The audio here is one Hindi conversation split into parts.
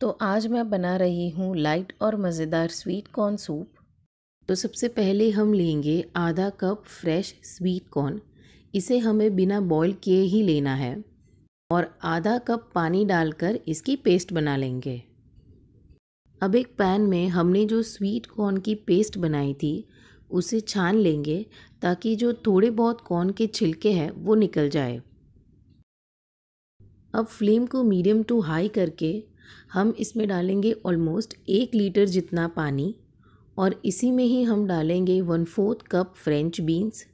तो आज मैं बना रही हूँ लाइट और मज़ेदार स्वीट कॉर्न सूप तो सबसे पहले हम लेंगे आधा कप फ्रेश स्वीट कॉर्न इसे हमें बिना बॉईल किए ही लेना है और आधा कप पानी डालकर इसकी पेस्ट बना लेंगे अब एक पैन में हमने जो स्वीट कॉर्न की पेस्ट बनाई थी उसे छान लेंगे ताकि जो थोड़े बहुत कॉर्न के छिलके हैं वो निकल जाए अब फ्लेम को मीडियम टू हाई करके हम इसमें डालेंगे ऑलमोस्ट एक लीटर जितना पानी और इसी में ही हम डालेंगे one fourth cup French beans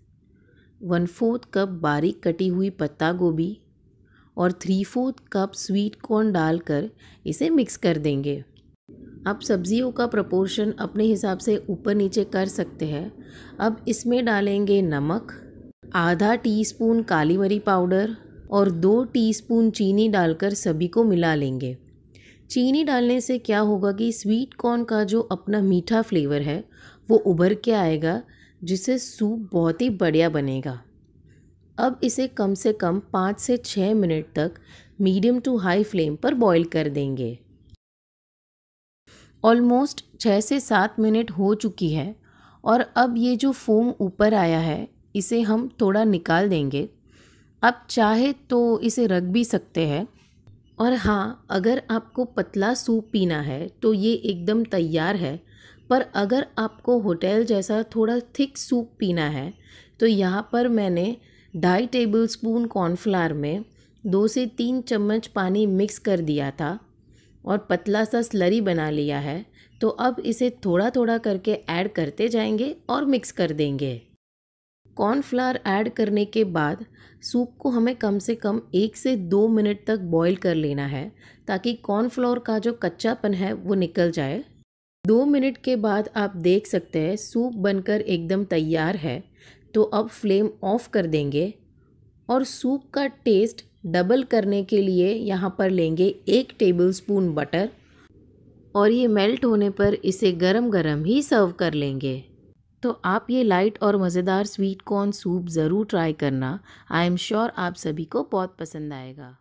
one fourth cup बारीक कटी हुई पत्ता गोभी और three fourth cup sweet corn डालकर इसे मिक्स कर देंगे आप सब्जियों का प्रपोर्शन अपने हिसाब से ऊपर नीचे कर सकते हैं अब इसमें डालेंगे नमक आधा टीस्पून काली मरी पाउडर और दो टीस्पून चीनी डालकर सभी को मिला लेंगे चीनी डालने से क्या होगा कि स्वीट कॉर्न का जो अपना मीठा फ्लेवर है वो उभर के आएगा जिससे सूप बहुत ही बढ़िया बनेगा अब इसे कम से कम पाँच से छः मिनट तक मीडियम टू हाई फ्लेम पर बॉईल कर देंगे ऑलमोस्ट छः से सात मिनट हो चुकी है और अब ये जो फोम ऊपर आया है इसे हम थोड़ा निकाल देंगे अब चाहे तो इसे रख भी सकते हैं और हाँ अगर आपको पतला सूप पीना है तो ये एकदम तैयार है पर अगर आपको होटल जैसा थोड़ा थिक सूप पीना है तो यहाँ पर मैंने ढाई टेबल स्पून कॉर्नफ्लार में दो से तीन चम्मच पानी मिक्स कर दिया था और पतला सा स्लरी बना लिया है तो अब इसे थोड़ा थोड़ा करके ऐड करते जाएंगे और मिक्स कर देंगे कॉर्नफ्लावर ऐड करने के बाद सूप को हमें कम से कम एक से दो मिनट तक बॉईल कर लेना है ताकि कॉर्नफ्लावर का जो कच्चापन है वो निकल जाए दो मिनट के बाद आप देख सकते हैं सूप बनकर एकदम तैयार है तो अब फ्लेम ऑफ कर देंगे और सूप का टेस्ट डबल करने के लिए यहाँ पर लेंगे एक टेबलस्पून बटर और ये मेल्ट होने पर इसे गरम गरम ही सर्व कर लेंगे तो आप ये लाइट और मज़ेदार स्वीट कॉर्न सूप ज़रूर ट्राई करना आई एम श्योर आप सभी को बहुत पसंद आएगा